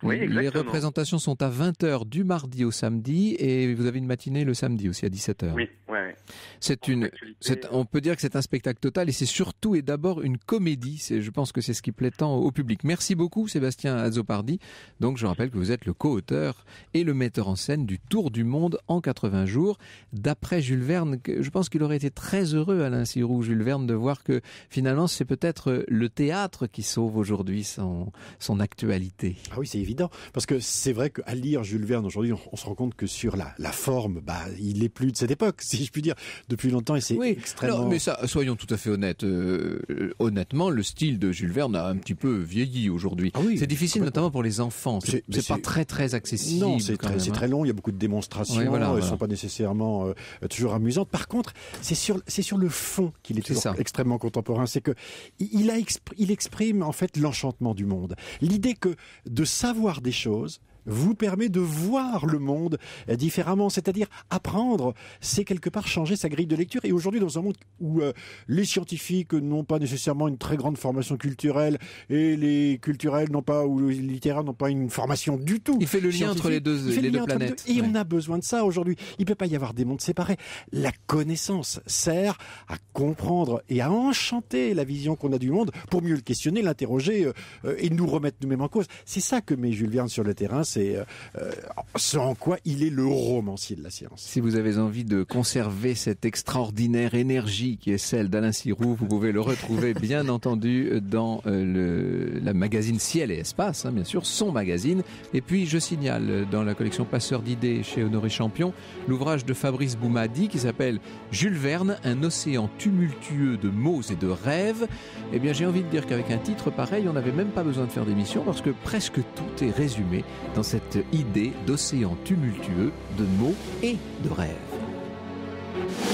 Les représentations sont à 20h du mardi au samedi et vous avez une matinée le samedi aussi à 17h. Oui, ouais, C'est une, euh, on peut dire que c'est un spectacle total et c'est surtout et d'abord une comédie. C'est, je pense que c'est ce qui plaît tant au public. Merci beaucoup Sébastien Azopardi. Donc je rappelle que vous êtes le co-auteur et le metteur en scène du Tour du monde en 80 jours. D'après Jules Verne, je pense qu'il aurait été très heureux Alain Sirou, Jules Verne, de voir que finalement c'est peut-être le théâtre qui sauve aujourd'hui son, son actualité. Ah oui, c'est évident parce que c'est vrai qu'à lire Jules Verne aujourd'hui, on, se rend compte que sur la, la forme, bah, il n'est plus de cette époque, si je puis dire, depuis longtemps, et c'est extrêmement... mais ça, soyons tout à fait honnêtes, euh, euh, honnêtement, le style de Jules Verne a un petit peu vieilli aujourd'hui. Ah oui, c'est difficile notamment pour les enfants, c'est pas très très accessible. Non, c'est hein. très, long, il y a beaucoup de démonstrations, elles sont pas nécessairement euh, toujours amusantes. Par contre, c'est sur, sur le fond qu'il est, toujours extrêmement contemporain, c'est que il, il exprime en fait l'enchantement du monde. L'idée que de ça voir des choses vous permet de voir le monde différemment, c'est-à-dire apprendre, c'est quelque part changer sa grille de lecture. Et aujourd'hui, dans un monde où euh, les scientifiques n'ont pas nécessairement une très grande formation culturelle et les culturels n'ont pas ou les littéraires n'ont pas une formation du tout. Il fait le lien entre les deux, les deux planètes. Et on a besoin de ça aujourd'hui. Il ne peut pas y avoir des mondes séparés. La connaissance sert à comprendre et à enchanter la vision qu'on a du monde pour mieux le questionner, l'interroger euh, et nous remettre nous-mêmes en cause. C'est ça que met Jules Verne sur le terrain c'est euh, euh, ce en quoi il est le romancier de la science. Si vous avez envie de conserver cette extraordinaire énergie qui est celle d'Alain Siroux, vous pouvez le retrouver bien entendu dans euh, le la magazine Ciel et Espace, hein, bien sûr, son magazine. Et puis je signale euh, dans la collection Passeur d'idées chez Honoré Champion l'ouvrage de Fabrice Boumadi qui s'appelle Jules Verne, un océan tumultueux de mots et de rêves. Eh bien j'ai envie de dire qu'avec un titre pareil, on n'avait même pas besoin de faire d'émission parce que presque tout est résumé dans cette idée d'océan tumultueux de mots et de rêves.